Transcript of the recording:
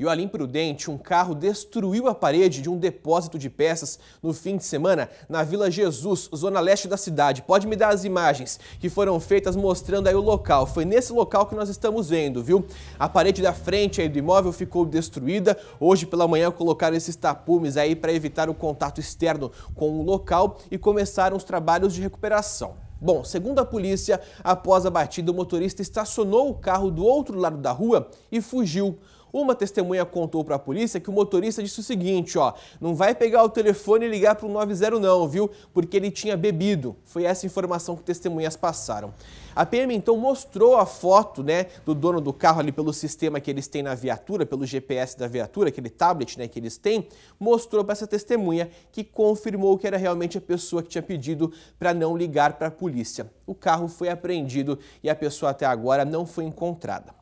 E olha, imprudente, um carro destruiu a parede de um depósito de peças no fim de semana na Vila Jesus, zona leste da cidade. Pode me dar as imagens que foram feitas mostrando aí o local. Foi nesse local que nós estamos vendo, viu? A parede da frente aí do imóvel ficou destruída. Hoje pela manhã colocaram esses tapumes aí para evitar o contato externo com o local e começaram os trabalhos de recuperação. Bom, segundo a polícia, após a batida, o motorista estacionou o carro do outro lado da rua e fugiu. Uma testemunha contou para a polícia que o motorista disse o seguinte, ó, não vai pegar o telefone e ligar para o 90 não, viu? Porque ele tinha bebido. Foi essa informação que testemunhas passaram. A PM então mostrou a foto, né, do dono do carro ali pelo sistema que eles têm na viatura, pelo GPS da viatura, aquele tablet, né, que eles têm, mostrou para essa testemunha que confirmou que era realmente a pessoa que tinha pedido para não ligar para a polícia. O carro foi apreendido e a pessoa até agora não foi encontrada.